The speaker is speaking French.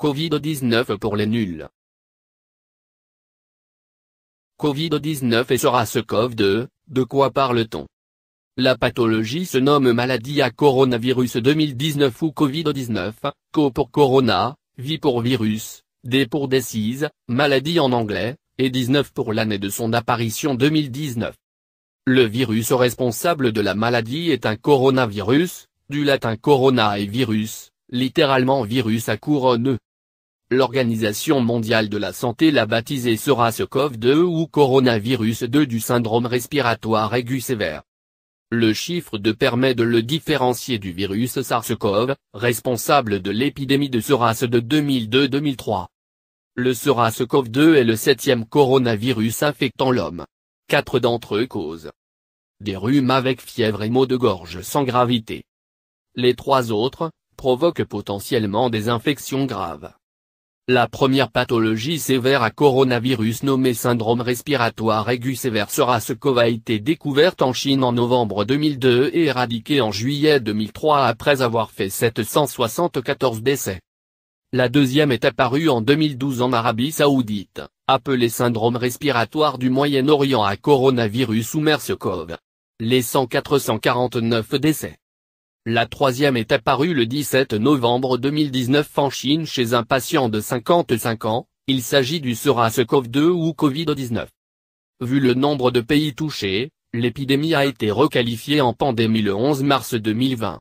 Covid-19 pour les nuls. Covid-19 et sera ce covid 2 de quoi parle-t-on La pathologie se nomme maladie à coronavirus 2019 ou Covid-19, co pour corona, vie pour virus, D pour décise, maladie en anglais, et 19 pour l'année de son apparition 2019. Le virus responsable de la maladie est un coronavirus, du latin corona et virus, littéralement virus à couronne. L'Organisation mondiale de la santé l'a baptisé SARS-CoV-2 ou coronavirus 2 du syndrome respiratoire aigu sévère. Le chiffre 2 permet de le différencier du virus SARS-CoV, responsable de l'épidémie de SARS de 2002-2003. Le SARS-CoV-2 est le septième coronavirus infectant l'homme. Quatre d'entre eux causent des rhumes avec fièvre et maux de gorge sans gravité. Les trois autres, provoque potentiellement des infections graves. La première pathologie sévère à coronavirus nommée syndrome respiratoire aigu sévère sera ce été découverte en Chine en novembre 2002 et éradiquée en juillet 2003 après avoir fait 774 décès. La deuxième est apparue en 2012 en Arabie Saoudite, appelée syndrome respiratoire du Moyen-Orient à coronavirus ou MERS-CoV. Laissant 449 décès. La troisième est apparue le 17 novembre 2019 en Chine chez un patient de 55 ans, il s'agit du SARS-CoV-2 ou Covid-19. Vu le nombre de pays touchés, l'épidémie a été requalifiée en pandémie le 11 mars 2020.